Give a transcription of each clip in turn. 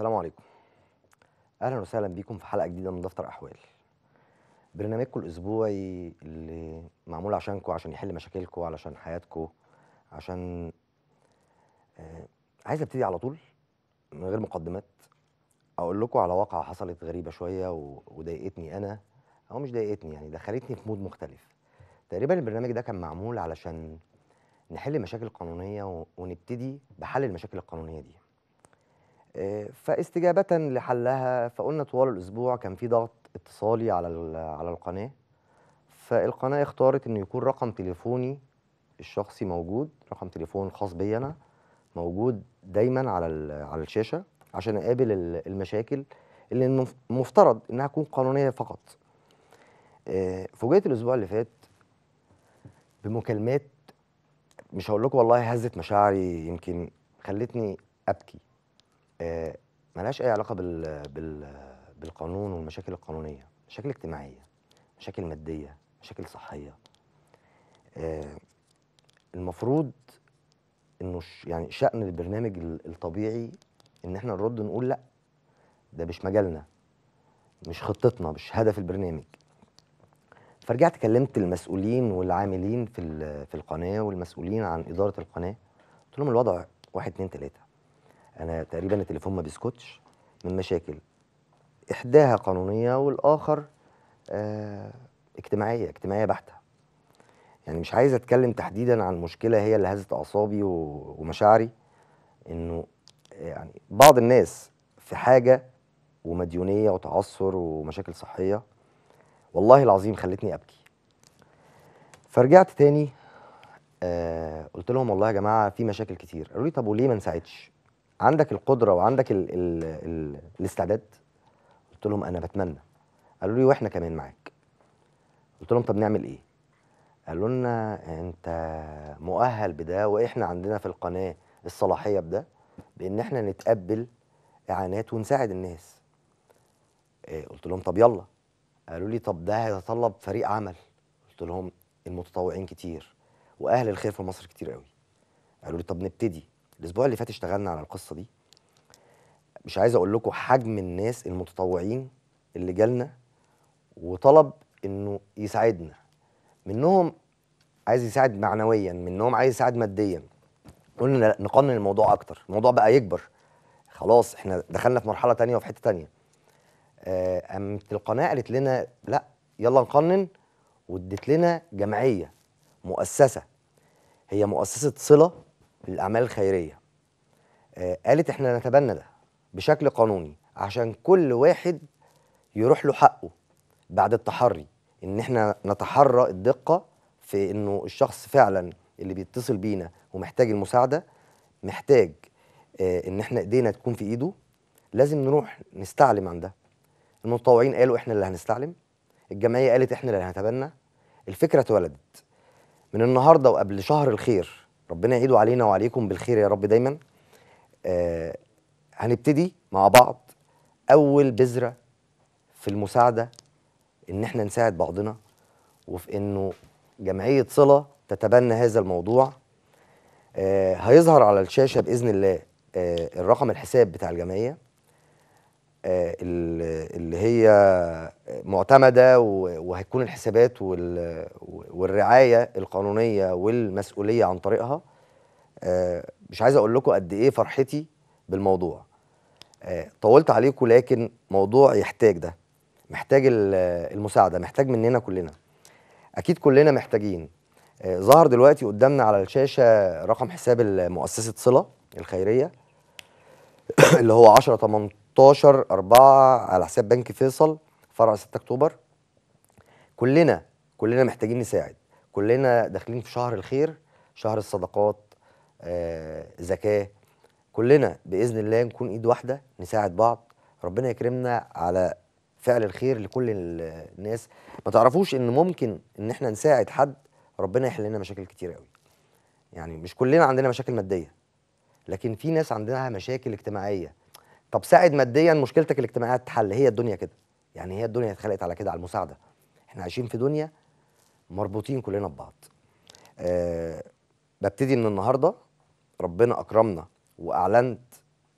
السلام عليكم اهلا وسهلا بيكم في حلقه جديده من دفتر احوال برنامجكم الاسبوعي اللي معمول عشانكم عشان يحل مشاكلكم علشان حياتكم عشان آه عايز ابتدي على طول من غير مقدمات اقول لكم على واقعه حصلت غريبه شويه و... وضايقتني انا او مش ضايقتني يعني دخلتني في مود مختلف تقريبا البرنامج ده كان معمول علشان نحل مشاكل قانونيه و... ونبتدي بحل المشاكل القانونيه دي آه، فاستجابة لحلها فقلنا طوال الأسبوع كان في ضغط اتصالي على على القناة فالقناة اختارت إنه يكون رقم تليفوني الشخصي موجود رقم تليفون خاص بي أنا موجود دايما على على الشاشة عشان أقابل المشاكل اللي المفترض إنها تكون قانونية فقط آه، فوجئت الأسبوع اللي فات بمكالمات مش هقول لكم والله هزت مشاعري يمكن خلتني أبكي آه، ملهاش اي علاقه بال... بال... بالقانون والمشاكل القانونيه مشاكل اجتماعيه مشاكل ماديه مشاكل صحيه آه، المفروض انه يعني شأن البرنامج الطبيعي ان احنا نرد نقول لا ده مش مجالنا مش خطتنا مش هدف البرنامج فرجعت كلمت المسؤولين والعاملين في في القناه والمسؤولين عن اداره القناه قلت لهم الوضع واحد اتنين تلاته انا تقريبا التليفون ما بيسكتش من مشاكل احداها قانونيه والاخر آه اجتماعيه اجتماعيه بحته يعني مش عايز اتكلم تحديدا عن مشكله هي اللي هزت اعصابي ومشاعري انه آه، يعني بعض الناس في حاجه ومديونيه وتعثر ومشاكل صحيه والله العظيم خلتني ابكي فرجعت تاني آه قلت لهم والله يا جماعه في مشاكل كتير قالوا لي طب وليه ما نساعدش عندك القدره وعندك الـ الـ الـ الاستعداد قلت لهم انا بتمنى قالوا لي واحنا كمان معاك قلت لهم طب نعمل ايه قالوا لنا انت مؤهل بده واحنا عندنا في القناه الصلاحيه بده بان احنا نتقبل اعانات ونساعد الناس آه، قلت لهم طب يلا قالوا لي طب ده هيتطلب فريق عمل قلت لهم المتطوعين كتير واهل الخير في مصر كتير قوي قالوا لي طب نبتدي الاسبوع اللي فات اشتغلنا على القصه دي مش عايز اقول لكم حجم الناس المتطوعين اللي جالنا وطلب انه يساعدنا منهم عايز يساعد معنويا منهم عايز يساعد ماديا قلنا نقنن الموضوع اكتر الموضوع بقى يكبر خلاص احنا دخلنا في مرحله تانية وفي حته تانية آه، قامت القناه قالت لنا لا يلا نقنن وادت لنا جمعيه مؤسسه هي مؤسسه صله للاعمال الخيريه آه، قالت احنا نتبنى ده بشكل قانوني عشان كل واحد يروح له حقه بعد التحري ان احنا نتحرى الدقه في انه الشخص فعلا اللي بيتصل بينا ومحتاج المساعده محتاج اه ان احنا ايدينا تكون في ايده لازم نروح نستعلم عن ده المتطوعين قالوا احنا اللي هنستعلم الجمعيه قالت احنا اللي هنتبنى الفكره اتولدت من النهارده وقبل شهر الخير ربنا يعيده علينا وعليكم بالخير يا رب دايما آه هنبتدي مع بعض اول بذره في المساعده ان احنا نساعد بعضنا وفي انه جمعيه صله تتبنى هذا الموضوع آه هيظهر على الشاشه باذن الله آه الرقم الحساب بتاع الجمعيه آه، اللي هي معتمده وهتكون الحسابات والرعايه القانونيه والمسؤوليه عن طريقها آه، مش عايز اقول لكم قد ايه فرحتي بالموضوع آه، طولت عليكم لكن موضوع يحتاج ده محتاج المساعده محتاج مننا كلنا اكيد كلنا محتاجين ظهر دلوقتي قدامنا على الشاشه رقم حساب مؤسسه صله الخيريه اللي هو 10 16 4 على حساب بنك فيصل فرع 6 اكتوبر كلنا كلنا محتاجين نساعد كلنا داخلين في شهر الخير شهر الصدقات آه، زكاه كلنا باذن الله نكون ايد واحده نساعد بعض ربنا يكرمنا على فعل الخير لكل الناس ما تعرفوش ان ممكن ان احنا نساعد حد ربنا يحل لنا مشاكل كتير قوي يعني مش كلنا عندنا مشاكل ماديه لكن في ناس عندها مشاكل اجتماعيه طب ساعد ماديا مشكلتك الاجتماعيه تتحل هي الدنيا كده يعني هي الدنيا اتخلقت على كده على المساعده احنا عايشين في دنيا مربوطين كلنا ببعض أه ببتدي من النهارده ربنا اكرمنا واعلنت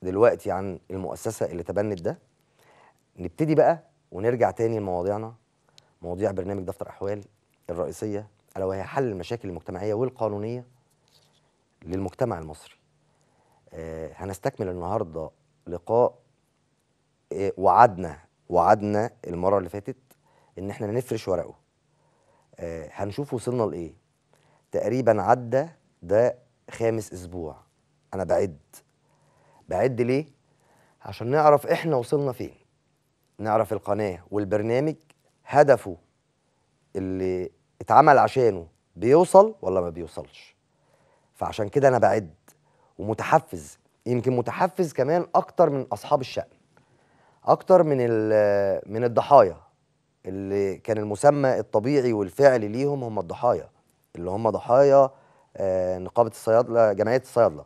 دلوقتي عن المؤسسه اللي تبنت ده نبتدي بقى ونرجع تاني لمواضيعنا مواضيع برنامج دفتر احوال الرئيسيه الا وهي حل المشاكل المجتمعيه والقانونيه للمجتمع المصري أه هنستكمل النهارده لقاء إيه، وعدنا وعدنا المره اللي فاتت ان احنا نفرش ورقه آه، هنشوف وصلنا لايه تقريبا عدى ده خامس اسبوع انا بعد بعد ليه عشان نعرف احنا وصلنا فين نعرف القناه والبرنامج هدفه اللي اتعمل عشانه بيوصل ولا ما بيوصلش فعشان كده انا بعد ومتحفز يمكن متحفز كمان اكتر من اصحاب الشأن اكتر من من الضحايا اللي كان المسمى الطبيعي والفعلي ليهم هم الضحايا اللي هم ضحايا آه، نقابه الصيادله جمعيه الصيادله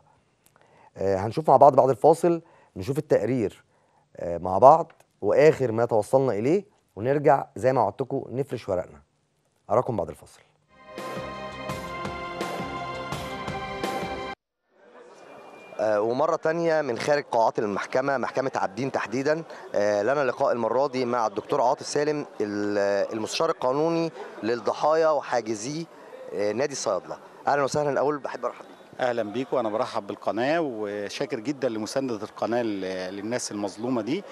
آه، هنشوف مع بعض بعد الفاصل نشوف التقرير آه، مع بعض واخر ما توصلنا اليه ونرجع زي ما وعدتكم نفرش ورقنا اراكم بعد الفاصل آه، ومرة تانية من خارج قاعات المحكمة محكمة عابدين تحديدا آه، لنا لقاء المرة دي مع الدكتور عاطف سالم المستشار القانوني للضحايا وحاجزي آه، نادي الصيادلة أهلا وسهلا الأول بحب أرحب اهلا بيكم أنا برحب بالقناه وشاكر جدا لمسانده القناه للناس المظلومه دي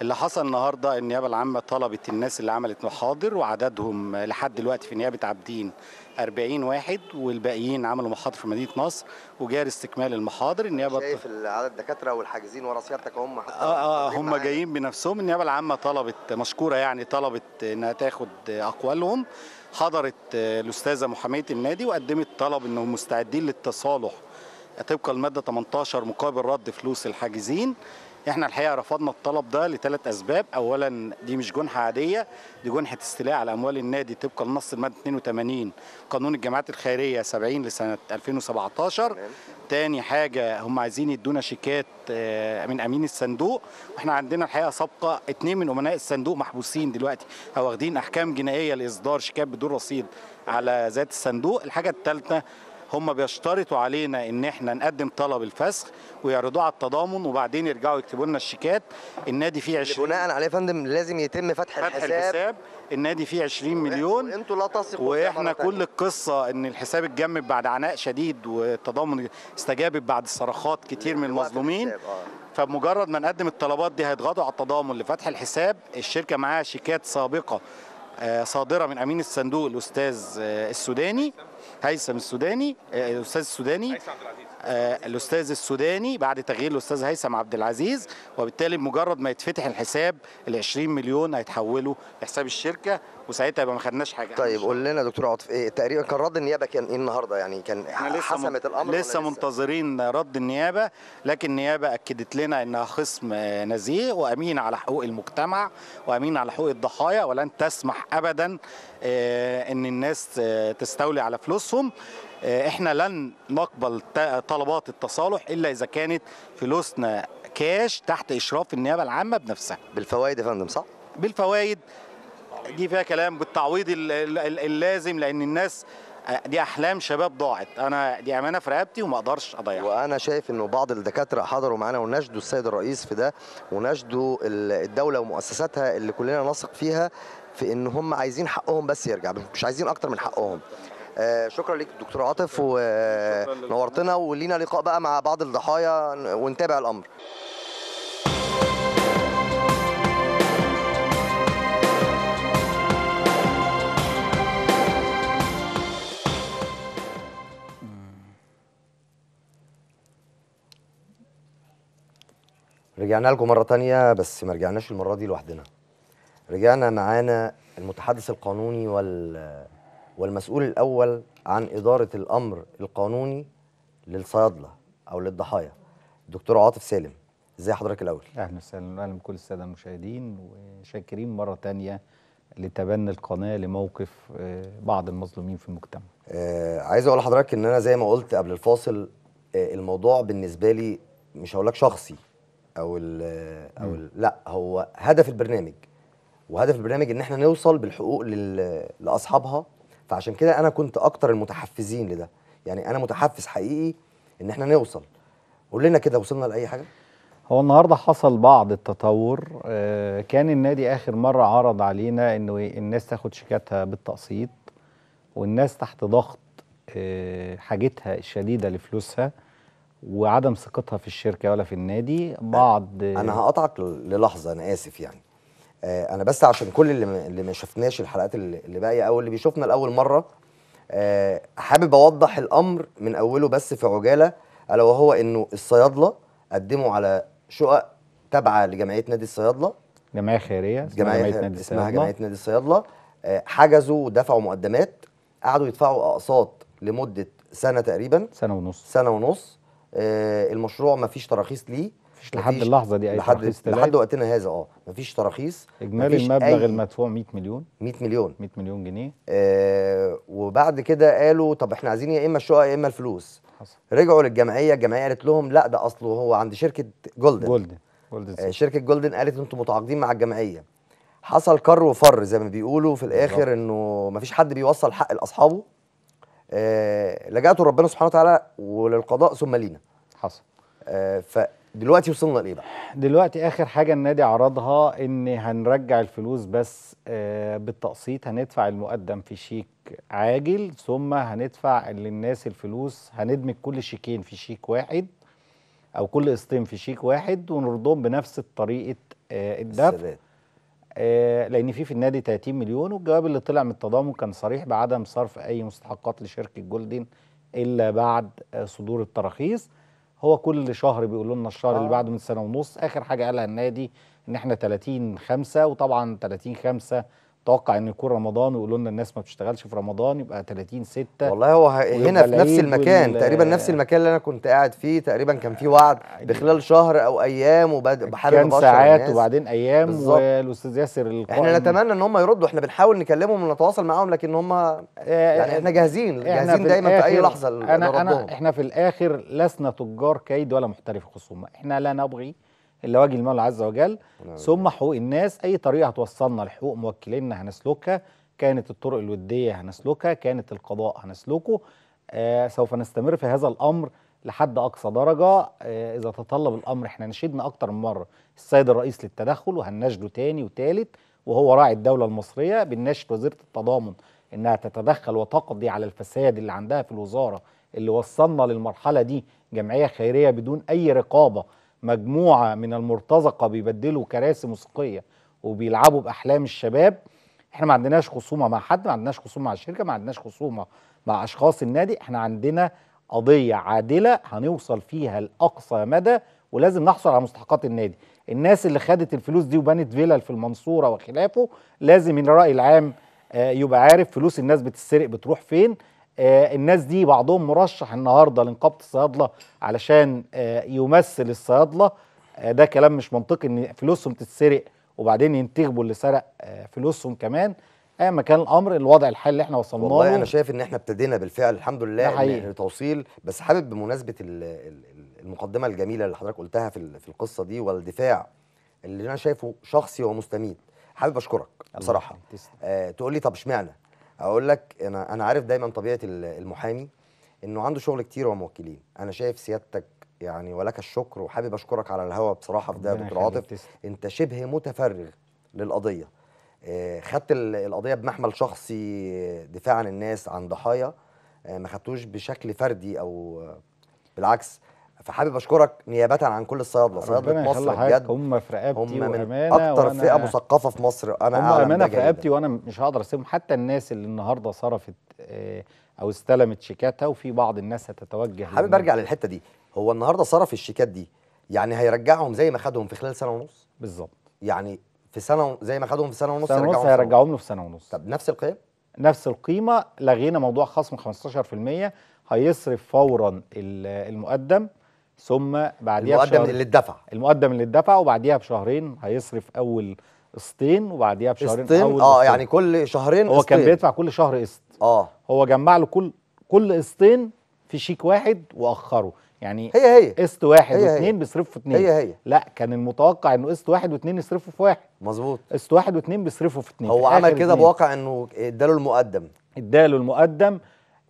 اللي حصل النهارده النيابه العامه طلبت الناس اللي عملت محاضر وعددهم لحد دلوقتي في نيابه عابدين 40 واحد والباقيين عملوا محاضر في مدينه نصر وجاري استكمال المحاضر النيابه شايف العدد الدكاتره والحاجزين ورا سيادتك هم اه اه, آه، هم جايين بنفسهم النيابه العامه طلبت مشكوره يعني طلبت انها تاخد اقوالهم حضرت الاستاذه محاميه النادي وقدمت طلب انهم مستعدين للتصالح طبقا الماده 18 مقابل رد فلوس الحاجزين احنا الحقيقه رفضنا الطلب ده لثلاث اسباب اولا دي مش جنحه عاديه دي جنحه استيلاء على اموال النادي طبقا لنص الماده 82 قانون الجمعيات الخيريه 70 لسنه 2017 تاني حاجه هم عايزين يدونا شيكات آه، من امين الصندوق واحنا عندنا الحقيقه سابقه اثنين من امناء الصندوق محبوسين دلوقتي او واخدين احكام جنائيه لاصدار شيكات بدون رصيد على ذات الصندوق الحاجه الثالثه هم بيشترطوا علينا ان احنا نقدم طلب الفسخ ويعرضوه على التضامن وبعدين يرجعوا يكتبوا لنا الشيكات النادي فيه 20 بناء عليه يا فندم لازم يتم فتح, فتح الحساب, الحساب. النادي فيه 20 مليون انتوا لا تثقوا واحنا كل القصه ان الحساب اتجمد بعد عناء شديد والتضامن استجابت بعد صرخات كتير من المظلومين آه. فبمجرد ما نقدم الطلبات دي هيضغطوا على التضامن لفتح الحساب الشركه معاها شيكات سابقه آه، صادره من امين الصندوق الاستاذ آه، السوداني هيثم السوداني الاستاذ آه، السوداني آه، الاستاذ السوداني بعد تغيير الاستاذ هيثم عبد العزيز وبالتالي مجرد ما يتفتح الحساب ال 20 مليون هيتحولوا لحساب الشركه وساعتها يبقى ما خدناش حاجه طيب قول لنا دكتور عاطف ايه تقريبا كان رد النيابه كان ايه النهارده يعني كان حسمت الامر لسه منتظرين رد النيابه لكن النيابه اكدت لنا انها خصم آه، نزيه وامين على حقوق المجتمع وامين على حقوق الضحايا ولن تسمح ابدا آه، ان الناس تستولي على فلوسهم آه، احنا لن نقبل طلبات التصالح الا اذا كانت فلوسنا كاش تحت اشراف النيابه العامه بنفسها بالفوائد يا فندم صح بالفوائد دي فيها كلام بالتعويض اللازم لان الناس آه، دي احلام شباب ضاعت انا دي امانه في رقبتي وما اقدرش اضيعها وانا شايف انه بعض الدكاتره حضروا معانا ونشدوا السيد الرئيس في ده ونشدوا الدوله ومؤسساتها اللي كلنا نثق فيها في ان هم عايزين حقهم بس يرجع مش عايزين اكتر من حقهم آه، شكرا ليك دكتور عاطف ونورتنا آه، ولينا لقاء بقى مع بعض الضحايا ونتابع الامر رجعنا لكم مرة تانية بس ما رجعناش المرة دي لوحدنا رجعنا معانا المتحدث القانوني وال والمسؤول الأول عن إدارة الأمر القانوني للصيادلة أو للضحايا دكتور عاطف سالم ازي حضرتك الأول أهلا وسهلا أهلا بكل السادة المشاهدين وشاكرين مرة تانية لتبني القناة لموقف آه، بعض المظلومين في المجتمع آه عايز أقول لحضرتك إن أنا زي ما قلت قبل الفاصل آه الموضوع بالنسبة لي مش هقول لك شخصي او الـ آه، او الـ لا هو هدف البرنامج وهدف البرنامج ان احنا نوصل بالحقوق لاصحابها فعشان كده انا كنت اكتر المتحفزين لده يعني انا متحفز حقيقي ان احنا نوصل قول لنا كده وصلنا لاي حاجه هو النهارده حصل بعض التطور آه، كان النادي اخر مره عرض علينا انه الناس تاخد شيكاتها بالتقسيط والناس تحت ضغط آه، حاجتها الشديده لفلوسها وعدم ثقتها في الشركه ولا في النادي بعض انا هقطعك للحظه انا اسف يعني آه، انا بس عشان كل اللي اللي ما شفناش الحلقات اللي باقيه او اللي بيشوفنا لاول مره آه، حابب اوضح الامر من اوله بس في عجاله الا وهو انه الصيادله قدموا على شقق تابعه لجمعيه نادي الصيادله جمعيه خيريه جمعيه, جمعية نادي اسمها جمعيه نادي الصيادله آه، حجزوا ودفعوا مقدمات قعدوا يدفعوا اقساط لمده سنه تقريبا سنه ونص سنه ونص المشروع ما فيش تراخيص ليه مفيش لحد اللحظه دي اي لحد تراخيص لحد وقتنا هذا اه مفيش تراخيص اجمالي المبلغ المدفوع 100 مليون 100 مليون 100 مليون جنيه آه وبعد كده قالوا طب احنا عايزين يا اما الشقق يا اما الفلوس حصل رجعوا للجمعيه الجمعيه قالت لهم لا ده اصله هو عند شركه جولدن جولدن جولدن آه شركه جولدن قالت انتم متعاقدين مع الجمعيه حصل كر وفر زي ما بيقولوا في الاخر انه مفيش حد بيوصل حق لاصحابه آه لجأتوا ربنا سبحانه وتعالى وللقضاء ثم لينا حصل آه دلوقتي وصلنا لايه بقى؟ دلوقتي اخر حاجه النادي عرضها ان هنرجع الفلوس بس آه، بالتقسيط هندفع المقدم في شيك عاجل ثم هندفع للناس الفلوس هندمج كل شيكين في شيك واحد او كل قسطين في شيك واحد ونرضهم بنفس طريقه آه، الدفع آه، لان في في النادي 30 مليون والجواب اللي طلع من التضامن كان صريح بعدم صرف اي مستحقات لشركه جولدن الا بعد صدور التراخيص هو كل شهر بيقولوا لنا الشهر آه. اللي بعده من سنه ونص اخر حاجه قالها النادي ان احنا 30 5 وطبعا 30 5 اتوقع ان يكون رمضان ويقولوا لنا الناس ما بتشتغلش في رمضان يبقى 30 6 والله هو هنا في نفس المكان وال... تقريبا نفس المكان اللي انا كنت قاعد فيه تقريبا كان في وعد بخلال شهر او ايام وبحارب كان ساعات وبعدين ايام والاستاذ ياسر القائم احنا نتمنى ان هم يردوا احنا بنحاول نكلمهم ونتواصل معاهم لكن هم آه، يعني احنا جاهزين احنا جاهزين في دايما في اي لحظه انا انا احنا في الاخر لسنا تجار كيد ولا محترف خصومه احنا لا نبغي إلا وجه المولى عز وجل نعم. ثم حقوق الناس أي طريقة هتوصلنا لحقوق موكلينا هنسلكها كانت الطرق الودية هنسلكها كانت القضاء هنسلكه آه سوف نستمر في هذا الأمر لحد أقصى درجة آه إذا تطلب الأمر إحنا نشدنا أكتر من مرة السيد الرئيس للتدخل وهنناشده تاني وتالت وهو راعي الدولة المصرية بنناشد وزيرة التضامن إنها تتدخل وتقضي على الفساد اللي عندها في الوزارة اللي وصلنا للمرحلة دي جمعية خيرية بدون أي رقابة مجموعه من المرتزقه بيبدلوا كراسي موسيقيه وبيلعبوا باحلام الشباب احنا ما عندناش خصومه مع حد ما عندناش خصومه مع الشركه ما عندناش خصومه مع اشخاص النادي احنا عندنا قضيه عادله هنوصل فيها لاقصى مدى ولازم نحصل على مستحقات النادي الناس اللي خدت الفلوس دي وبنت فيلل في المنصوره وخلافه لازم الراي العام آه، يبقى عارف فلوس الناس بتتسرق بتروح فين آه، الناس دي بعضهم مرشح النهارده لنقابه الصيادله علشان آه، يمثل الصيادله آه، ده كلام مش منطقي ان فلوسهم تتسرق وبعدين ينتخبوا اللي سرق فلوسهم كمان ايا ما كان الامر الوضع الحالي اللي احنا وصلنا له والله انا شايف ان احنا ابتدينا بالفعل الحمد لله لتوصيل بس حابب بمناسبه المقدمه الجميله اللي حضرتك قلتها في في القصه دي والدفاع اللي انا شايفه شخصي ومستميت حابب اشكرك بصراحه آه تقول لي طب اشمعنى اقول لك انا انا عارف دايما طبيعه المحامي انه عنده شغل كتير وموكلين انا شايف سيادتك يعني ولك الشكر وحابب اشكرك على الهوا بصراحه في ده يا دكتور عاطف انت شبه متفرغ للقضيه آه، خدت القضيه بمحمل شخصي آه، دفاع عن الناس عن ضحايا آه، ما خدتوش بشكل فردي او بالعكس فحابب اشكرك نيابه عن كل الصيادله صيادله مصر بجد هم في رقبتي هم من اكتر فئه مثقفه في مصر انا هم امانه في رقبتي وانا مش هقدر اسيبهم حتى الناس اللي النهارده صرفت آه، او استلمت شيكاتها وفي بعض الناس هتتوجه حابب ارجع للحته دي هو النهارده صرف الشيكات دي يعني هيرجعهم زي ما خدهم في خلال سنه ونص بالظبط يعني في سنه زي ما خدهم في سنه ونص سنه ونص هيرجعهم له في سنه ونص طب نفس القيم نفس القيمه لغينا موضوع خصم 15% هيصرف فورا المقدم ثم بعديها المقدم اللي اتدفع المقدم اللي اتدفع وبعديها بشهرين هيصرف اول قسطين وبعديها بشهرين قسطين اول اه يعني كل شهرين هو كان بيدفع كل شهر قسط اه هو جمع له كل كل قسطين في شيك واحد واخره يعني هي هي قسط واحد واثنين بيصرفوا في اثنين هي هي لا كان المتوقع انه قسط واحد واثنين يصرفوا في واحد مظبوط قسط واحد واثنين بيصرفوا في اثنين هو عمل كده بواقع انه اداله المقدم اداله المقدم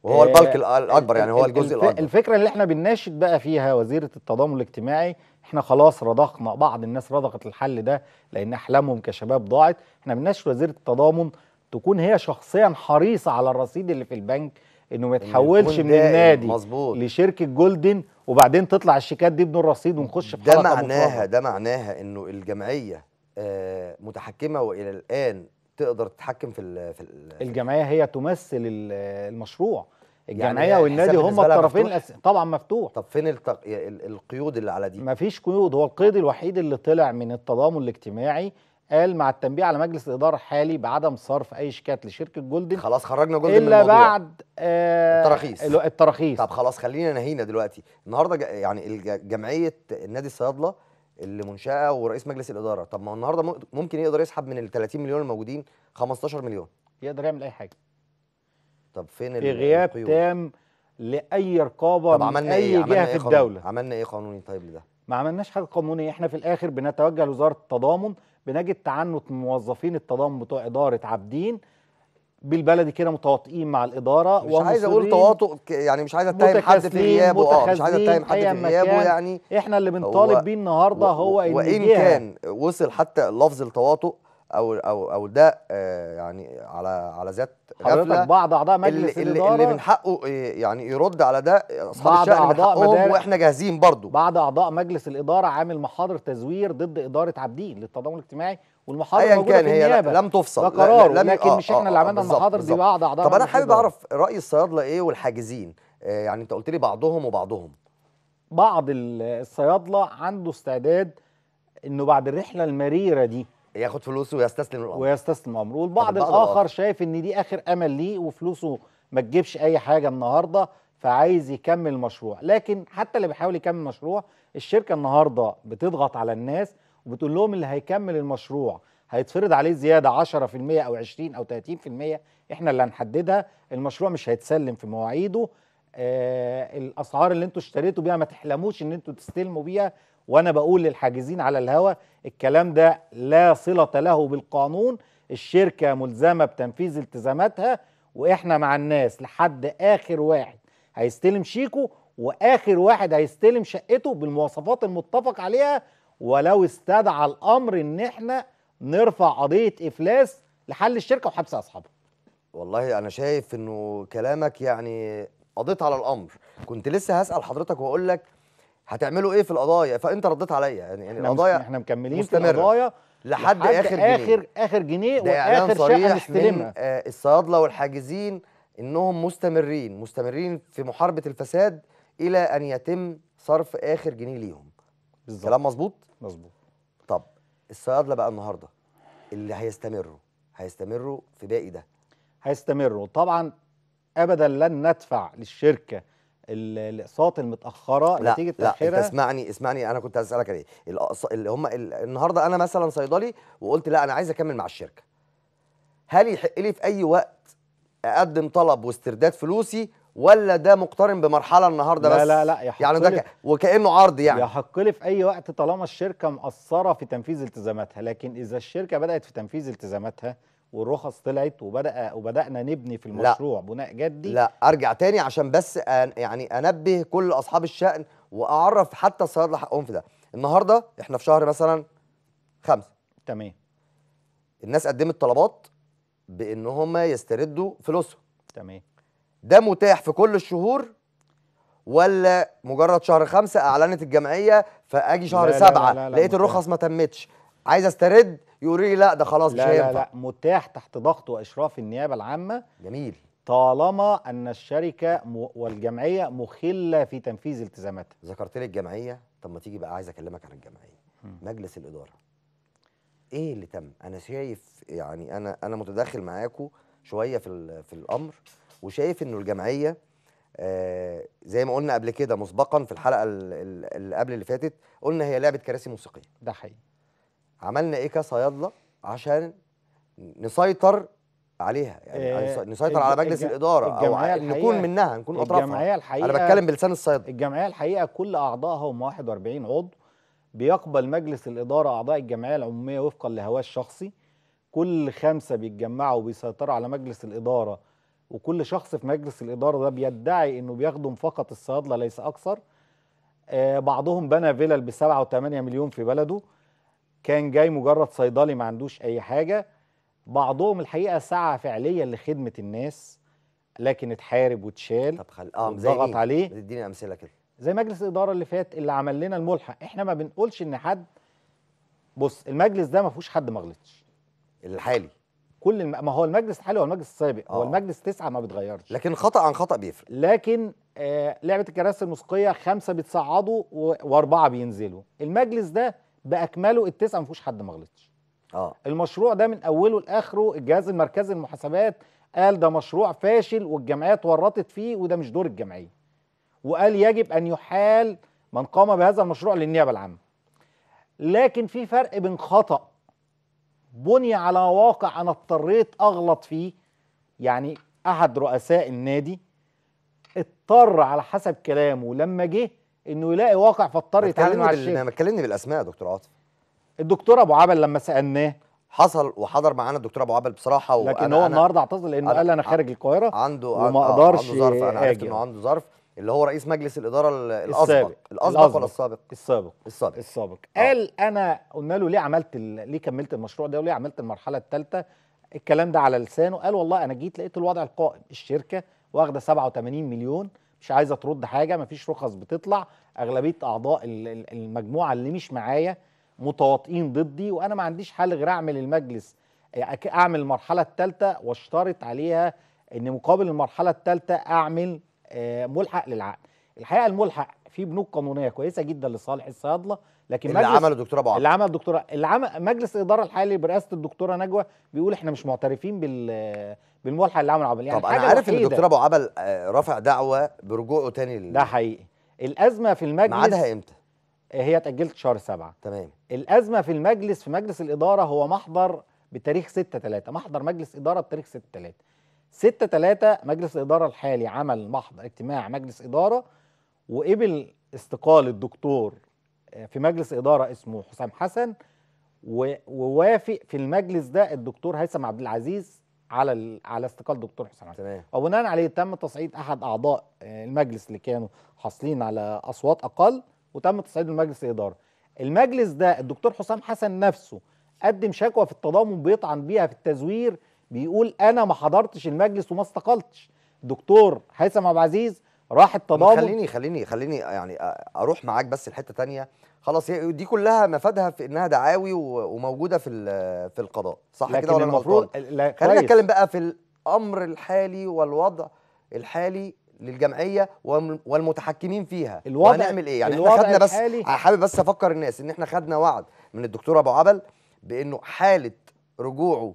وهو البلك آه، الاكبر يعني هو الجزء الاكبر الفكره اللي احنا بنناشد بقى فيها وزيره التضامن الاجتماعي احنا خلاص رضخنا بعض الناس رضخت الحل ده لان احلامهم كشباب ضاعت احنا بنناشد وزيره التضامن تكون هي شخصيا حريصه على الرصيد اللي في البنك انه ما يتحولش من النادي مظبوط لشركه جولدن وبعدين تطلع الشيكات دي بدون رصيد ونخش في ده معناها ده معناها انه الجمعيه آه، متحكمه والى الان تقدر تتحكم في في الجمعيه هي تمثل المشروع يعني الجمعيه يعني والنادي هم الطرفين طبعا مفتوح طب فين التق... القيود اللي على دي مفيش قيود هو القيد الوحيد اللي طلع من التضامن الاجتماعي قال مع التنبيه على مجلس الاداره الحالي بعدم صرف اي شيكات لشركه جولدن خلاص خرجنا جولدن الا بعد آه التراخيص التراخيص طب خلاص خلينا نهينا دلوقتي النهارده يعني جمعيه نادي الصيادله اللي منشاه ورئيس مجلس الاداره طب ما هو النهارده ممكن يقدر يسحب من ال 30 مليون الموجودين 15 مليون يقدر يعمل اي حاجه طب فين في غياب تام لاي رقابه طب عملنا من اي إيه؟ عملنا جهه إيه في الدوله عملنا ايه قانوني طيب لده ما عملناش حاجه قانوني احنا في الاخر بنتوجه لوزاره التضامن بنجد تعنت موظفين التضامن بتوع اداره عابدين بالبلدي كده متواطئين مع الاداره مش عايز اقول تواطؤ يعني مش عايز اتهم حد في غيابه اه مش عايز اتهم حد في غيابه يعني احنا اللي بنطالب بيه النهارده هو ان وان كان وصل حتى اللفظ التواطؤ او او او ده آه، يعني على على ذات حضرتك بعض اعضاء مجلس اللي, الاداره اللي من حقه آه، يعني يرد على ده اصحاب الشأن من حقهم واحنا جاهزين برضه بعض اعضاء مجلس الاداره عامل محاضر تزوير ضد اداره عابدين للتضامن الاجتماعي والمحاضر ايا كان هي لم تفصل ده قرار لم لكن آه، مش احنا اللي عملنا المحاضر دي بعض اعضاء طب انا حابب اعرف راي الصيادله ايه والحاجزين يعني انت قلت لي بعضهم وبعضهم بعض الصيادله عنده استعداد انه بعد الرحله المريره دي ياخد فلوسه ويستسلم الامر ويستسلم الامر والبعض الاخر شايف ان دي اخر امل ليه وفلوسه ما تجيبش اي حاجه النهارده فعايز يكمل مشروع لكن حتى اللي بيحاول يكمل مشروع الشركه النهارده بتضغط على الناس وبتقول لهم اللي هيكمل المشروع هيتفرض عليه زياده 10% او 20 او 30% احنا اللي هنحددها المشروع مش هيتسلم في مواعيده آه الاسعار اللي انتوا اشتريتوا بيها ما تحلموش ان انتوا تستلموا بيها وانا بقول للحاجزين على الهواء الكلام ده لا صله له بالقانون الشركه ملزمه بتنفيذ التزاماتها واحنا مع الناس لحد اخر واحد هيستلم شيكه واخر واحد هيستلم شقته بالمواصفات المتفق عليها ولو استدعى الامر ان احنا نرفع قضيه افلاس لحل الشركه وحبس اصحابها والله انا شايف انه كلامك يعني قضيت على الامر كنت لسه هسال حضرتك واقول لك هتعملوا ايه في القضايا فانت رديت عليا يعني, يعني احنا القضايا احنا مكملين مستمرة. في القضايا لحد, لحد اخر جنيه اخر اخر جنيه واخر شقه نستلمها آه الصيادله والحاجزين انهم مستمرين مستمرين في محاربه الفساد الى ان يتم صرف اخر جنيه ليهم بالظبط كلام مظبوط مظبوط طب الصيادله بقى النهارده اللي هيستمروا هيستمروا في باقي ده هيستمروا طبعا ابدا لن ندفع للشركه الاقساط المتاخره لا نتيجه لا تاخيرها لا اسمعني اسمعني انا كنت هسالك ايه اللي هم النهارده انا مثلا صيدلي وقلت لا انا عايز اكمل مع الشركه هل يحق لي في اي وقت اقدم طلب واسترداد فلوسي ولا ده مقترن بمرحله النهارده لا بس لا لا يحق يعني ده وكانه عرض يعني يحق لي في اي وقت طالما الشركه مقصره في تنفيذ التزاماتها لكن اذا الشركه بدات في تنفيذ التزاماتها والرخص طلعت وبدا وبدانا نبني في المشروع لا بناء جدي لا ارجع تاني عشان بس أن يعني انبه كل اصحاب الشأن واعرف حتى الصيادله حقهم في ده النهارده احنا في شهر مثلا خمسة تمام الناس قدمت طلبات بان هم يستردوا فلوسهم تمام ده متاح في كل الشهور ولا مجرد شهر خمسة اعلنت الجمعيه فاجي شهر لا سبعة لا لا لا لقيت الرخص ما تمتش عايز استرد يقول لي لا ده خلاص لا مش هينفع لا لا متاح تحت ضغط واشراف النيابه العامه جميل طالما ان الشركه والجمعيه مخله في تنفيذ التزاماتها ذكرت لي الجمعيه طب ما تيجي بقى عايز اكلمك عن الجمعيه م. مجلس الاداره ايه اللي تم انا شايف يعني انا انا متداخل معاكم شويه في في الامر وشايف انه الجمعيه آه زي ما قلنا قبل كده مسبقا في الحلقه اللي قبل اللي فاتت قلنا هي لعبه كراسي موسيقيه ده حقيقي عملنا ايه كصيادله عشان نسيطر عليها يعني إيه نسيطر على مجلس الاداره او نكون منها نكون اطرافها الجمعيه الحقيقه انا بتكلم بلسان الصيادله الجمعيه الحقيقه كل اعضائها هم 41 عضو بيقبل مجلس الاداره اعضاء الجمعيه العموميه وفقا لهواه الشخصي كل خمسه بيتجمعوا وبيسيطروا على مجلس الاداره وكل شخص في مجلس الاداره ده بيدعي انه بيخدم فقط الصيادله ليس اكثر آه، بعضهم بنى فيلل ب 7 و8 مليون في بلده كان جاي مجرد صيدلي ما عندوش اي حاجه بعضهم الحقيقه سعى فعليا لخدمه الناس لكن اتحارب واتشال طب خل اه زي إيه؟ عليه اديني امثله كده زي مجلس الاداره اللي فات اللي عمل لنا الملحق احنا ما بنقولش ان حد بص المجلس ده ما فيهوش حد ما غلطش الحالي كل الم... ما هو المجلس الحالي هو المجلس السابق هو آه. المجلس تسعه ما بيتغيرش لكن خطا عن خطا بيفرق لكن آه لعبه الكراسي الموسيقيه خمسه بيتصعدوا و... واربعه بينزلوا المجلس ده باكمله التسعه ما فيهوش حد ما غلطش اه المشروع ده من اوله لاخره الجهاز المركزي للمحاسبات قال ده مشروع فاشل والجمعيه ورطت فيه وده مش دور الجمعيه وقال يجب ان يحال من قام بهذا المشروع للنيابه العامه لكن في فرق بين خطا بني على واقع انا اضطريت اغلط فيه يعني احد رؤساء النادي اضطر على حسب كلامه لما جه انه يلاقي واقع فاضطر يتعامل مع الشيخ ما تكلمني بالاسماء يا دكتور عاطف الدكتور ابو عبل لما سالناه حصل وحضر معانا الدكتور ابو عبل بصراحه وأنا لكن هو النهارده اعتذر لانه قال انا خارج القاهره عنده وما اقدرش عنده ظرف انا عرفت انه عنده ظرف اللي هو رئيس مجلس الاداره الاسبق الاسبق ولا السابق السابق السابق السابق آه. قال انا قلنا له ليه عملت ليه كملت المشروع ده وليه عملت المرحله الثالثه الكلام ده على لسانه قال والله انا جيت لقيت الوضع القائم الشركه واخده 87 مليون مش عايزه ترد حاجه مفيش رخص بتطلع اغلبيه اعضاء المجموعه اللي مش معايا متواطئين ضدي وانا ما عنديش حل غير اعمل المجلس آه، اعمل المرحله الثالثه واشترط عليها ان مقابل المرحله الثالثه اعمل آه، ملحق للعقد الحقيقه الملحق في بنوك قانونيه كويسه جدا لصالح الصيادله لكن اللي عمله الدكتوره ابو اللي عمله الدكتوره اللي عمل مجلس الاداره الحالي برئاسه الدكتوره نجوى بيقول احنا مش معترفين بال بالملحق اللي عمل عبل يعني طب انا عارف ان الدكتور ابو عبل آه، رافع دعوه برجوعه تاني لل... ده حقيقي الازمه في المجلس ميعادها امتى؟ آه، هي اتاجلت شهر سبعة تمام الازمه في المجلس في مجلس الاداره هو محضر بتاريخ 6 3 محضر مجلس اداره بتاريخ 6 3 6 3 مجلس الاداره الحالي عمل محضر اجتماع مجلس اداره وقبل استقاله الدكتور آه، في مجلس اداره اسمه حسام حسن ووافق في المجلس ده الدكتور هيثم عبد العزيز على على استقاله دكتور حسام عاشور وبناء عليه تم تصعيد احد اعضاء آه، المجلس اللي كانوا حاصلين على اصوات اقل وتم تصعيد المجلس الاداره المجلس ده الدكتور حسام حسن نفسه قدم شكوى في التضامن بيطعن بيها في التزوير بيقول انا ما حضرتش المجلس وما استقلتش دكتور هيثم عبد العزيز راح التضامن خليني خليني خليني يعني اروح معاك بس لحته تانية خلاص هي دي كلها مفادها في انها دعاوي وموجوده في في القضاء صح كده ولا المفروض خلينا نتكلم بقى في الامر الحالي والوضع الحالي للجمعيه والمتحكمين فيها الوضع هنعمل ايه يعني الوضع احنا خدنا بس حابب بس افكر الناس ان احنا خدنا وعد من الدكتور ابو عبل بانه حاله رجوعه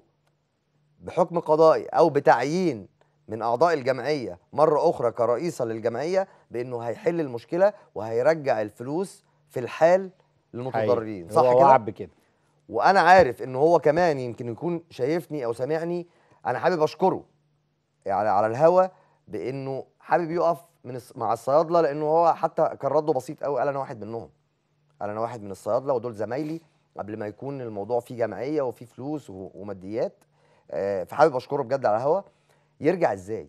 بحكم قضائي او بتعيين من اعضاء الجمعيه مره اخرى كرئيسه للجمعيه بانه هيحل المشكله وهيرجع الفلوس في الحال للمتضررين صح هو كده؟ كده بكده وانا عارف ان هو كمان يمكن يكون شايفني او سامعني انا حابب اشكره يعني على الهوا بانه حابب يقف من مع الصيادله لانه هو حتى كان رده بسيط قوي قال انا واحد منهم قال انا واحد من الصيادله ودول زمايلي قبل ما يكون الموضوع فيه جمعيه وفيه فلوس وماديات آه، فحابب اشكره بجد على الهوا يرجع ازاي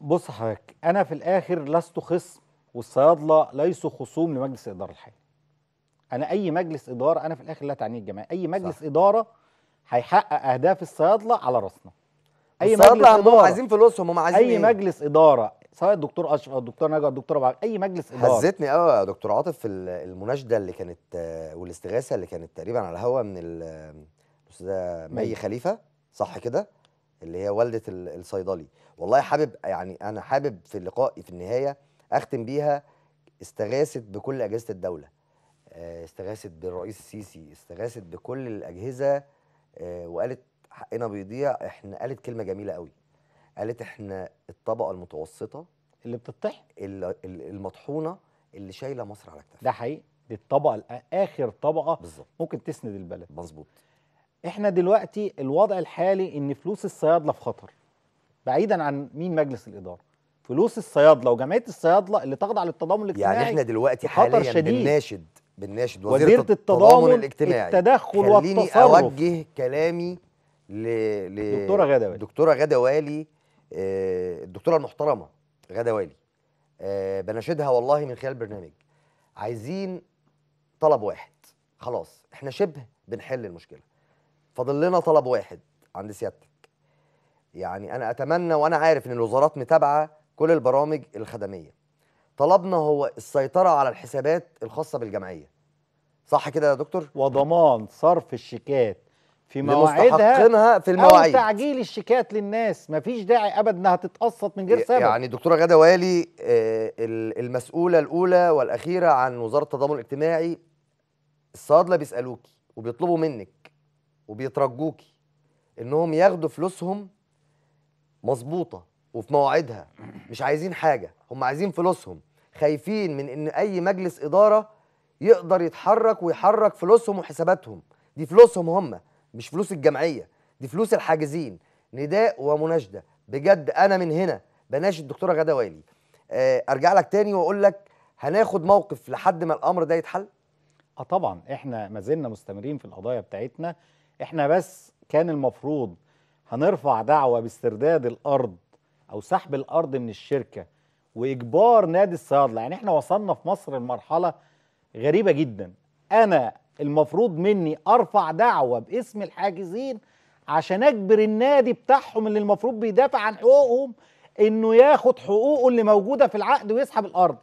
بص حضرتك انا في الاخر لست خصم والصيادله ليسوا خصوم لمجلس الاداره الحالي انا اي مجلس اداره انا في الاخر لا تعنيه الجماعه اي مجلس صح. اداره هيحقق اهداف الصيادله على راسنا اي مجلس اداره عايزين فلوسهم هم عايزين اي إيه؟ مجلس اداره سواء الدكتور اشرف او الدكتور نجا او الدكتور ابو اي مجلس اداره هزتني قوي يا دكتور عاطف في المناشده اللي كانت والاستغاثه اللي كانت تقريبا على الهواء من الاستاذه مي خليفه صح كده اللي هي والده الصيدلي والله حابب يعني انا حابب في لقائي في النهايه اختم بيها استغاثت بكل اجهزه الدوله آه، استغاثت بالرئيس السيسي استغاثت بكل الاجهزه آه، وقالت حقنا بيضيع احنا قالت كلمه جميله قوي قالت احنا الطبقه المتوسطه اللي بتطحن المطحونه اللي شايله مصر على كتافها ده حقيقي دي الطبقه اخر طبقه بالزبط. ممكن تسند البلد مظبوط احنا دلوقتي الوضع الحالي ان فلوس الصيادله في خطر بعيدا عن مين مجلس الاداره فلوس الصيادله وجمعيه الصيادله اللي تخضع للتضامن يعني الاجتماعي يعني احنا دلوقتي حاليا شديد. بالناشد بالناشد وزيره, وزيرة التضامن الاجتماعي التدخل والتصرف اوجه كلامي ل ل دكتوره غاده والي دكتوره غاده والي آه، الدكتوره المحترمه غاده والي آه، بناشدها والله من خلال برنامج عايزين طلب واحد خلاص احنا شبه بنحل المشكله فاضل لنا طلب واحد عند سيادتك يعني انا اتمنى وانا عارف ان الوزارات متابعه كل البرامج الخدميه طلبنا هو السيطره على الحسابات الخاصه بالجمعيه صح كده يا دكتور وضمان صرف الشيكات في مواعيدها في المواعيد أو تعجيل الشيكات للناس مفيش داعي ابدا انها تتقسط من غير سبب يعني دكتوره غاده والي آه، المسؤوله الاولى والاخيره عن وزاره التضامن الاجتماعي الصيادله بيسالوكي وبيطلبوا منك وبيترجوكي انهم ياخدوا فلوسهم مظبوطه وفي مواعيدها مش عايزين حاجه هم عايزين فلوسهم خايفين من ان اي مجلس اداره يقدر يتحرك ويحرك فلوسهم وحساباتهم دي فلوسهم هم مش فلوس الجمعيه دي فلوس الحاجزين نداء ومناشده بجد انا من هنا بناشد الدكتوره غاده وائلي آه، ارجع لك تاني واقول لك هناخد موقف لحد ما الامر ده يتحل اه طبعا احنا ما زلنا مستمرين في القضايا بتاعتنا احنا بس كان المفروض هنرفع دعوة باسترداد الأرض أو سحب الأرض من الشركة وإجبار نادي الصيادلة يعني احنا وصلنا في مصر لمرحلة غريبة جدا أنا المفروض مني أرفع دعوة باسم الحاجزين عشان أجبر النادي بتاعهم اللي المفروض بيدافع عن حقوقهم إنه ياخد حقوقه اللي موجودة في العقد ويسحب الأرض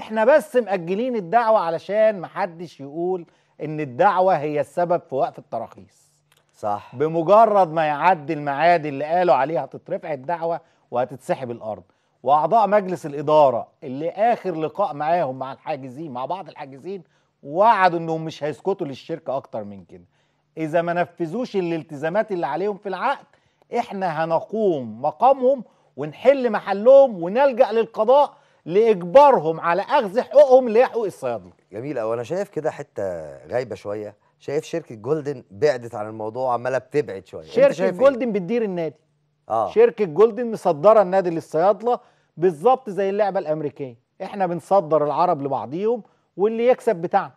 احنا بس مأجلين الدعوة علشان محدش يقول إن الدعوة هي السبب في وقف التراخيص صح بمجرد ما يعدي الميعاد اللي قالوا عليه هتترفع الدعوه وهتتسحب الارض واعضاء مجلس الاداره اللي اخر لقاء معاهم مع الحاجزين مع بعض الحاجزين وعدوا انهم مش هيسكتوا للشركه اكتر من كده اذا ما نفذوش الالتزامات اللي عليهم في العقد احنا هنقوم مقامهم ونحل محلهم ونلجا للقضاء لاجبارهم على اخذ حقوقهم اللي هي حقوق الصيادله جميل قوي انا شايف كده حته غايبه شويه شايف شركه جولدن بعدت عن الموضوع عماله بتبعد شويه شركه إيه؟ جولدن بتدير النادي اه شركه جولدن مصدره النادي للصيادله بالظبط زي اللعبه الامريكيه احنا بنصدر العرب لبعضيهم واللي يكسب بتاعنا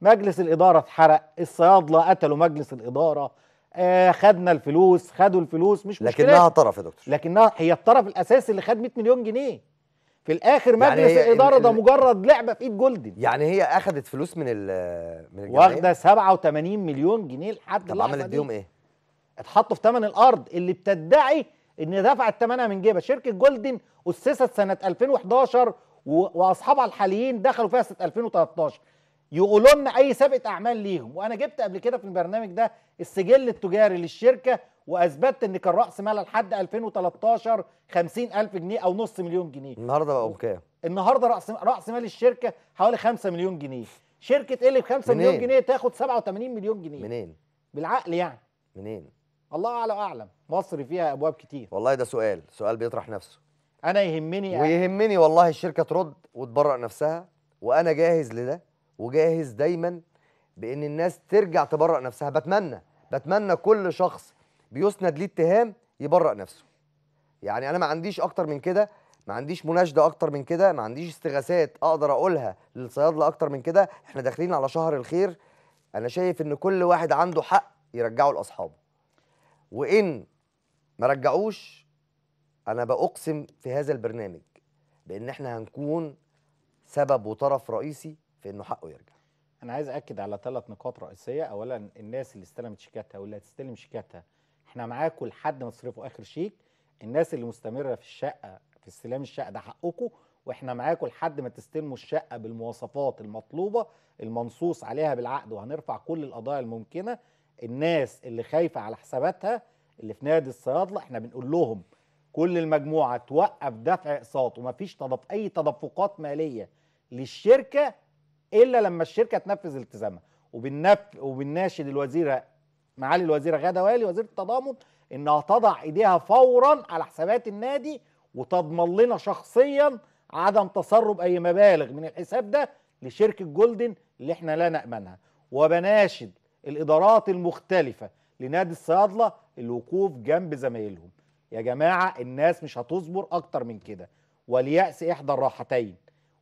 مجلس الاداره اتحرق الصيادله قتلوا مجلس الاداره آه خدنا الفلوس خدوا الفلوس مش مشكله لكنها طرف يا دكتور لكنها هي الطرف الاساسي اللي خد 100 مليون جنيه في الاخر يعني مجلس يعني الاداره ده مجرد لعبه في ايد جولدن يعني هي اخذت فلوس من ال من الجمعية. واخده 87 مليون جنيه لحد طب عملت بيهم ايه؟ اتحطوا في ثمن الارض اللي بتدعي ان دفعت ثمنها من جيبها شركه جولدن اسست سنه 2011 واصحابها الحاليين دخلوا فيها سنه 2013 يقولوا لنا اي سابقه اعمال ليهم وانا جبت قبل كده في البرنامج ده السجل التجاري للشركه واثبتت ان كان راس مالها لحد 2013 50000 جنيه او نص مليون جنيه النهارده بقوا بكام النهارده راس راس مال الشركه حوالي 5 مليون جنيه شركه اللي ب 5 مليون جنيه تاخد 87 مليون جنيه منين بالعقل يعني منين الله اعلى واعلم مصر فيها ابواب كتير والله ده سؤال سؤال بيطرح نفسه انا يهمني يعني. ويهمني والله الشركه ترد وتبرأ نفسها وانا جاهز لده وجاهز دايما بان الناس ترجع تبرأ نفسها بتمنى بتمنى كل شخص بيسند ليه اتهام يبرأ نفسه يعني انا ما عنديش اكتر من كده ما عنديش مناشده اكتر من كده ما عنديش استغاثات اقدر اقولها للصيادله اكتر من كده احنا داخلين على شهر الخير انا شايف ان كل واحد عنده حق يرجعه لاصحابه وان ما رجعوش انا باقسم في هذا البرنامج بان احنا هنكون سبب وطرف رئيسي في انه حقه يرجع انا عايز اكد على ثلاث نقاط رئيسيه اولا الناس اللي استلمت شيكاتها واللي هتستلم شيكاتها احنا معاكم لحد ما تصرفوا اخر شيك الناس اللي مستمره في الشقه في استلام الشقه ده حقكم واحنا معاكم لحد ما تستلموا الشقه بالمواصفات المطلوبه المنصوص عليها بالعقد وهنرفع كل القضايا الممكنه الناس اللي خايفه على حساباتها اللي في نادي الصيادله احنا بنقول لهم كل المجموعه توقف دفع اقساط ومفيش تدف اي تدفقات ماليه للشركه الا لما الشركه تنفذ التزامها وبالنف وبالناشد الوزيره معالي الوزيره غاده والي وزيره التضامن انها تضع ايديها فورا على حسابات النادي وتضمن لنا شخصيا عدم تسرب اي مبالغ من الحساب ده لشركه جولدن اللي احنا لا نامنها وبناشد الادارات المختلفه لنادي الصيادله الوقوف جنب زمايلهم يا جماعه الناس مش هتصبر اكتر من كده والياس احدى الراحتين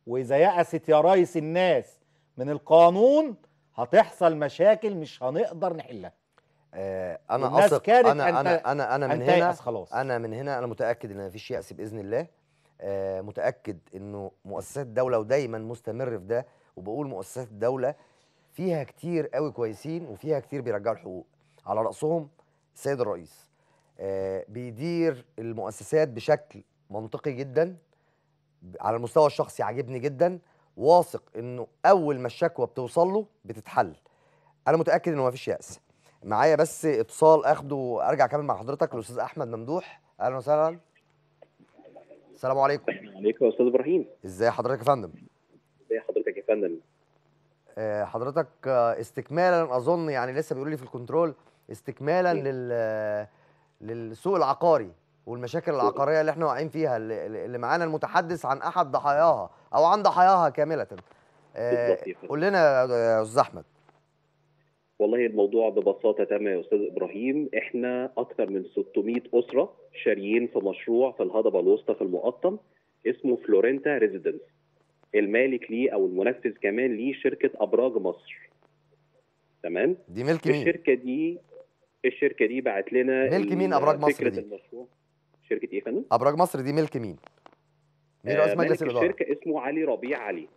واذا يأست يا ريس الناس من القانون هتحصل مشاكل مش هنقدر نحلها آه، انا اثق كانت انا انا انا انا من هنا خلاص. انا من هنا انا متاكد ان مفيش يأس باذن الله آه، متاكد انه مؤسسات الدوله ودايما مستمر في ده وبقول مؤسسات الدوله فيها كتير قوي كويسين وفيها كتير بيرجعوا الحقوق على راسهم السيد الرئيس آه، بيدير المؤسسات بشكل منطقي جدا على المستوى الشخصي عاجبني جدا واثق انه اول ما الشكوى بتوصل له بتتحل انا متاكد انه مفيش يأس معايا بس اتصال اخده ارجع اكمل مع حضرتك الاستاذ احمد ممدوح اهلا وسهلا السلام عليكم عليكم يا استاذ ابراهيم ازي حضرتك يا فندم ازي حضرتك يا فندم آه، حضرتك استكمالا اظن يعني لسه بيقولوا لي في الكنترول استكمالا لل للسوق العقاري والمشاكل العقاريه اللي احنا واقعين فيها اللي معانا المتحدث عن احد ضحاياها او عن ضحاياها كامله آه، قول لنا يا استاذ احمد والله الموضوع ببساطه تامه يا استاذ ابراهيم احنا اكثر من 600 اسره شاريين في مشروع في الهضبه الوسطى في المقطم اسمه فلورنتا ريزيدنس المالك ليه او المنفذ كمان ليه شركه ابراج مصر تمام دي ملك مين الشركه دي الشركه دي بعت لنا ملك مين ابراج مصر دي؟ المشروع شركه ايه يا فندم ابراج مصر دي ملك مين مين رئيس آه مجلس الاداره الشركه اسمه علي ربيع علي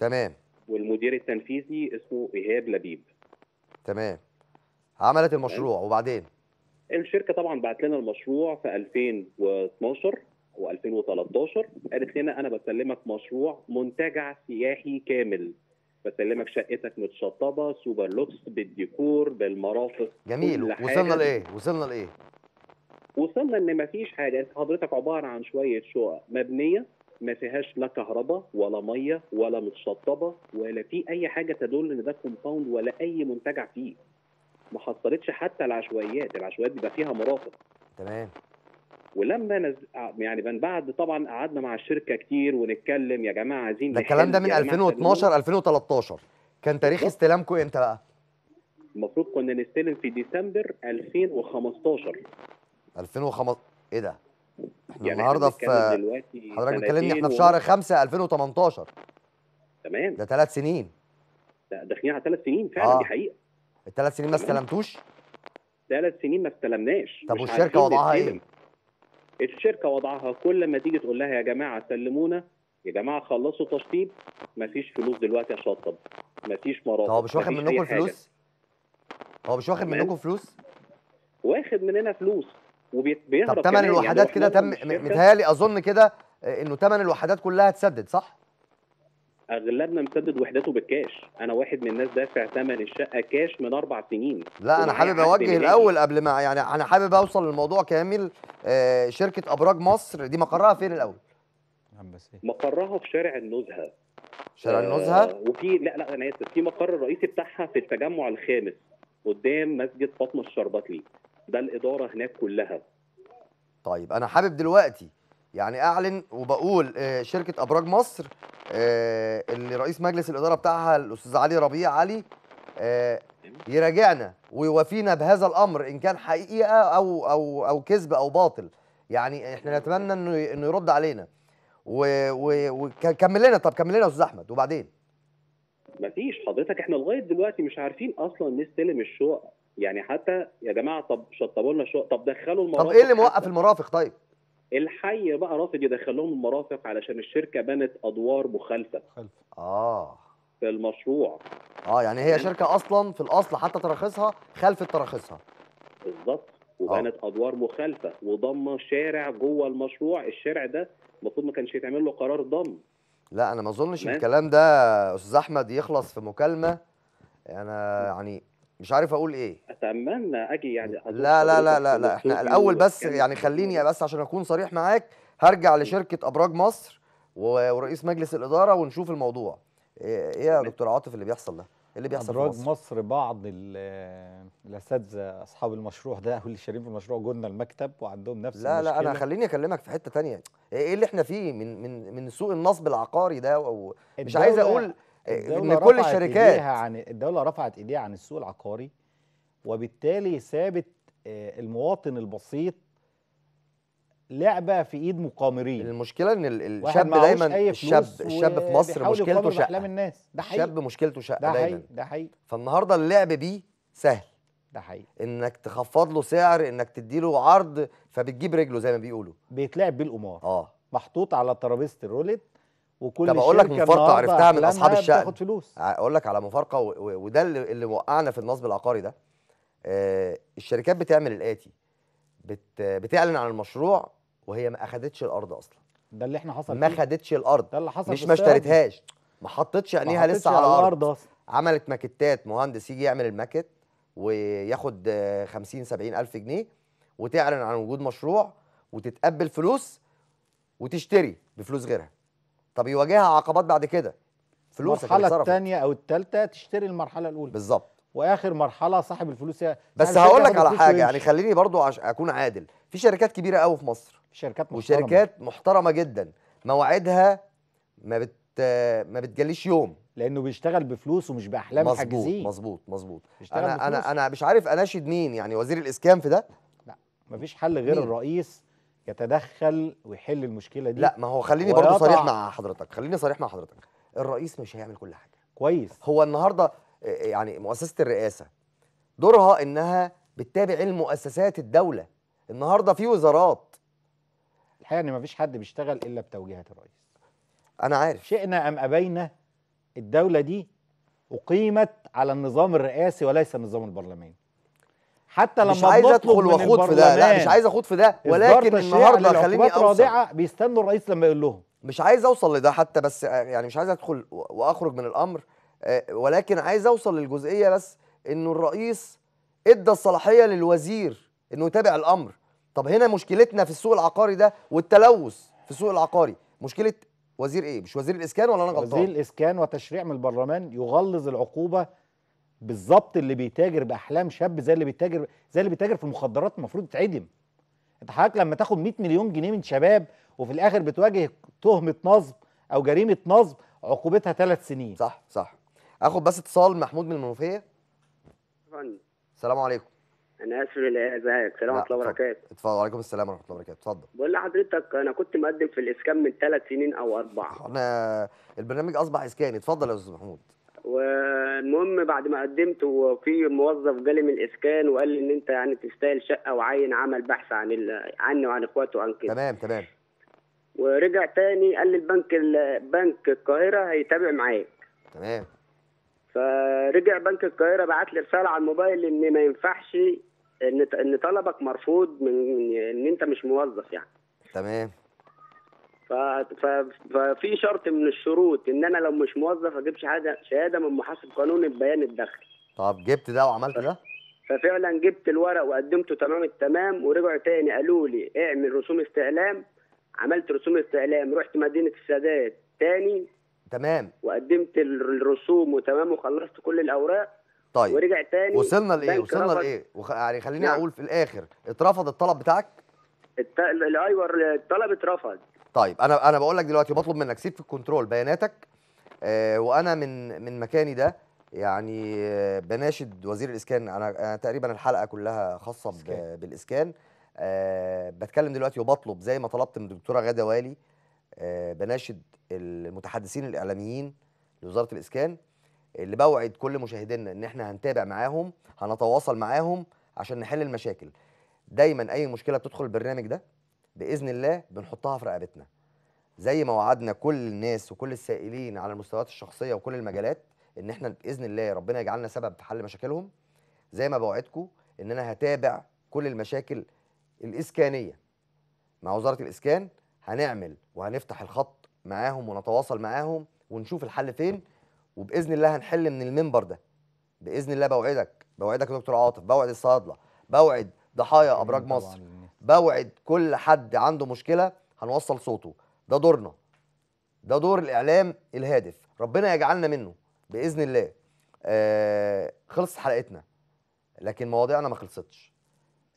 تمام والمدير التنفيذي اسمه ايهاب لبيب تمام عملت المشروع تمام. وبعدين الشركه طبعا بعت لنا المشروع في 2012 و2013 قالت لنا انا بسلمك مشروع منتجع سياحي كامل بسلمك شقتك متشطبه سوبر لوكس بالديكور بالمرافق جميل وصلنا لايه وصلنا لايه وصلنا ان مفيش حاجه انت حضرتك عباره عن شويه شقق مبنيه ما فيهاش لا كهرباء ولا ميه ولا متشطبه ولا في اي حاجه تدل ان ده كومباوند ولا اي منتجع فيه ما حصلتش حتى العشوائيات العشوائيات بيبقى فيها مرافق تمام ولما نز... يعني من بعد طبعا قعدنا مع الشركه كتير ونتكلم يا جماعه عايزين ده الكلام ده من 2012 2013 كان تاريخ استلامكم امتى بقى؟ المفروض كنا نستلم في ديسمبر 2015 2015 ايه ده؟ احنا يعني النهارده في دلوقتي حضرتك بتكلمني احنا في شهر 5 2018 تمام ده ثلاث سنين لا داخلين على ثلاث سنين فعلا آه. دي حقيقه الثلاث سنين ما استلمتوش؟ ثلاث سنين ما استلمناش طب والشركه وضعها ايه؟ الشركه وضعها كل ما تيجي تقول لها يا جماعه سلمونا يا جماعه خلصوا تشطيب مفيش فلوس دلوقتي اشطب مفيش مرافق هو مش واخد منكم فلوس؟ هو مش واخد منكم فلوس؟ واخد مننا فلوس وبيهرب طب ثمن يعني الوحدات كده تم متهيألي اظن كده آه، انه ثمن الوحدات كلها اتسدد صح؟ اغلبنا مسدد وحداته بالكاش انا واحد من الناس دافع ثمن الشقه كاش من اربع سنين لا انا حابب اوجه الاول قبل ما يعني انا حابب اوصل للموضوع كامل آه، شركه ابراج مصر دي مقرها فين الاول مقرها في شارع النزهه شارع آه، النزهه آه وفي لا لا انا اسف في مقر الرئيسي بتاعها في التجمع الخامس قدام مسجد فاطمه الشربتلي ده الاداره هناك كلها طيب انا حابب دلوقتي يعني اعلن وبقول آه، شركه ابراج مصر آه، اللي رئيس مجلس الاداره بتاعها الاستاذ علي ربيع علي آه، يراجعنا ويوافينا بهذا الامر ان كان حقيقه او او او كذب او باطل يعني احنا نتمنى انه انه يرد علينا وكمل لنا طب كمل لنا يا استاذ احمد وبعدين مفيش حضرتك احنا لغايه دلوقتي مش عارفين اصلا نستلم الشقق يعني حتى يا جماعه طب شطبوا لنا شو طب دخلوا المرافق طب ايه اللي موقف المرافق طيب؟ الحي بقى رافض يدخل لهم المرافق علشان الشركه بنت ادوار مخالفه مخالفه اه في المشروع اه يعني هي شركه اصلا في الاصل حتى تراخيصها خلفت تراخيصها بالظبط آه. وبنت آه. ادوار مخالفه وضم شارع جوه المشروع الشارع ده المفروض ما كانش يتعمل له قرار ضم لا انا ما اظنش الكلام ده استاذ احمد يخلص في مكالمه انا يعني مش عارف اقول ايه اتمنى اجي يعني لا لا لا لا, لا احنا الاول بس يعني خليني بس عشان اكون صريح معاك هرجع لشركه ابراج مصر ورئيس مجلس الاداره ونشوف الموضوع ايه, إيه يا دكتور عاطف اللي بيحصل ده إيه اللي بيحصل ابراج في مصر, مصر بعض الاساتذه اصحاب المشروع ده واللي شارين في المشروع جولنا المكتب وعندهم نفس لا المشكلة. لا انا خليني اكلمك في حته تانية إيه،, ايه اللي احنا فيه من من من سوء النصب العقاري ده او مش عايز اقول آه، ان كل الشركات عن الدوله رفعت ايديها عن السوق العقاري وبالتالي سابت آه، المواطن البسيط لعبه في ايد مقامرين المشكله ان الشاب دايما الشاب الشاب في مصر مشكلته شقه الناس ده حقيقي الشاب مشكلته شقه ده حقيقي ده حقيقي فالنهارده اللعب بيه سهل ده حقيقي انك تخفض له سعر انك تدي له عرض فبتجيب رجله زي ما بيقولوا بيتلعب بالقمار اه محطوط على ترابيزه الروليت وكل طب اقول لك مفارقه عرفتها من اصحاب الشقه فلوس اقول لك على مفارقه وده اللي وقعنا في النصب العقاري ده آه الشركات بتعمل الاتي بت بتعلن عن المشروع وهي ما اخدتش الارض اصلا ده اللي احنا حصل ما خدتش الارض ده اللي حصل مش ما اشترتهاش ما حطتش عينيها لسه على الارض اصلا عملت ماكتات مهندس يجي يعمل الماكت وياخد 50 آه، 70 الف جنيه وتعلن عن وجود مشروع وتتقبل فلوس وتشتري بفلوس غيرها طب يواجهها عقبات بعد كده فلوسك المرحله الثانيه او الثالثه تشتري المرحله الاولى بالظبط واخر مرحله صاحب الفلوس بس يعني هقول لك على حاجه يعني خليني برضو عش... اكون عادل في شركات كبيره قوي في مصر شركات محترمه وشركات محترمه جدا مواعيدها ما بت ما بتجليش يوم لانه بيشتغل بفلوس ومش باحلام مظبوط حاجزين مظبوط مظبوط انا بفلوس. انا انا مش عارف اناشد مين يعني وزير الاسكان في ده لا مفيش حل غير مين؟ الرئيس يتدخل ويحل المشكله دي لا ما هو خليني برضه صريح مع حضرتك خليني صريح مع حضرتك الرئيس مش هيعمل كل حاجه كويس هو النهارده آه، آه، يعني مؤسسه الرئاسه دورها انها بتتابع المؤسسات الدوله النهارده في وزارات الحقيقه ان ما فيش حد بيشتغل الا بتوجيهات الرئيس انا عارف شئنا ام ابينا الدوله دي اقيمت على النظام الرئاسي وليس النظام البرلماني حتى لما مش عايز ادخل واخوض في ده لا مش عايز اخوض في ده ولكن النهارده خليني اوصل رادعه بيستنوا الرئيس لما يقول لهم مش عايز اوصل لده حتى بس يعني مش عايز ادخل واخرج من الامر آه، ولكن عايز اوصل للجزئيه بس انه الرئيس ادى الصلاحيه للوزير انه يتابع الامر طب هنا مشكلتنا في السوق العقاري ده والتلوث في السوق العقاري مشكله وزير ايه مش وزير الاسكان ولا انا غلطان وزير الاسكان وتشريع من البرلمان يغلظ العقوبه بالظبط اللي بيتاجر باحلام شاب زي اللي بيتاجر زي اللي بيتاجر في المخدرات المفروض يتعدم انت حضرتك لما تاخد 100 مليون جنيه من شباب وفي الاخر بتواجه تهمه نصب او جريمه نصب عقوبتها ثلاث سنين صح صح اخد بس اتصال محمود من المنوفيه السلام عليكم انا اسف لازعاج السلام ورحمه الله وبركاته اتفضل وعليكم السلام ورحمه الله وبركاته اتفضل بقول لحضرتك انا كنت مقدم في الاسكان من ثلاث سنين او اربعه انا البرنامج اصبح اسكاني اتفضل يا استاذ محمود والمهم بعد ما قدمت وفي موظف جالي من الاسكان وقال لي ان انت يعني تستاهل شقه وعين عمل بحث عن ال... عني وعن اخواته وعن كده تمام تمام ورجع تاني قال لي البنك بنك القاهره هيتابع معاك تمام فرجع بنك القاهره بعت لي رساله على الموبايل ان ما ينفعش ان ان طلبك مرفوض من ان انت مش موظف يعني تمام ففي شرط من الشروط ان انا لو مش موظف اجيب شهاده شهاده من محاسب قانوني ببيان الدخل طب جبت ده وعملت ده ففعلا جبت الورق وقدمته تمام التمام ورجعوا تاني قالوا لي اعمل رسوم استعلام عملت رسوم استعلام رحت مدينه السادات تاني تمام وقدمت الرسوم وتمام وخلصت كل الاوراق طيب ورجع تاني وصلنا لايه وصلنا لايه وخ... يعني خليني نعم. اقول في الاخر اترفض الطلب بتاعك الت... الايوه الطلب اترفض طيب انا انا بقول لك دلوقتي بطلب منك سيب في الكنترول بياناتك آه وانا من من مكاني ده يعني آه بناشد وزير الاسكان انا, آه تقريبا الحلقه كلها خاصه إسكان. بالاسكان آه بتكلم دلوقتي وبطلب زي ما طلبت من الدكتوره غاده والي آه بناشد المتحدثين الاعلاميين لوزاره الاسكان اللي بوعد كل مشاهدينا ان احنا هنتابع معاهم هنتواصل معاهم عشان نحل المشاكل دايما اي مشكله بتدخل البرنامج ده باذن الله بنحطها في رقبتنا زي ما وعدنا كل الناس وكل السائلين على المستويات الشخصيه وكل المجالات ان احنا باذن الله ربنا يجعلنا سبب في حل مشاكلهم زي ما بوعدكم ان انا هتابع كل المشاكل الاسكانيه مع وزاره الاسكان هنعمل وهنفتح الخط معاهم ونتواصل معاهم ونشوف الحل فين وباذن الله هنحل من المنبر ده باذن الله بوعدك بوعدك يا دكتور عاطف بوعد الصيادله بوعد ضحايا ابراج مصر بوعد كل حد عنده مشكله هنوصل صوته ده دورنا ده دور الاعلام الهادف ربنا يجعلنا منه باذن الله آه خلصت حلقتنا لكن مواضيعنا ما خلصتش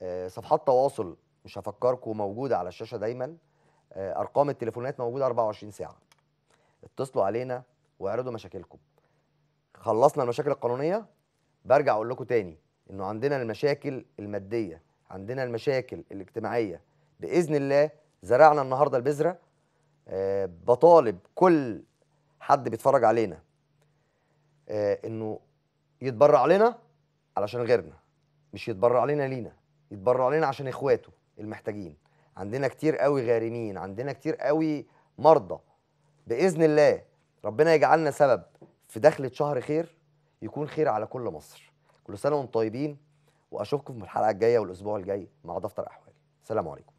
آه صفحات تواصل مش هفكركم موجوده على الشاشه دايما آه ارقام التليفونات موجوده 24 ساعه اتصلوا علينا واعرضوا مشاكلكم خلصنا المشاكل القانونيه برجع اقول لكم تاني انه عندنا المشاكل الماديه عندنا المشاكل الاجتماعيه باذن الله زرعنا النهارده البذره آه، بطالب كل حد بيتفرج علينا آه، انه يتبرع لنا علشان غيرنا مش يتبرع لنا لينا يتبرع لنا عشان اخواته المحتاجين عندنا كتير قوي غارمين عندنا كتير قوي مرضى باذن الله ربنا يجعلنا سبب في دخله شهر خير يكون خير على كل مصر كل سنه وانتم طيبين واشوفكم في الحلقه الجايه والاسبوع الجاي مع دفتر احوال سلام عليكم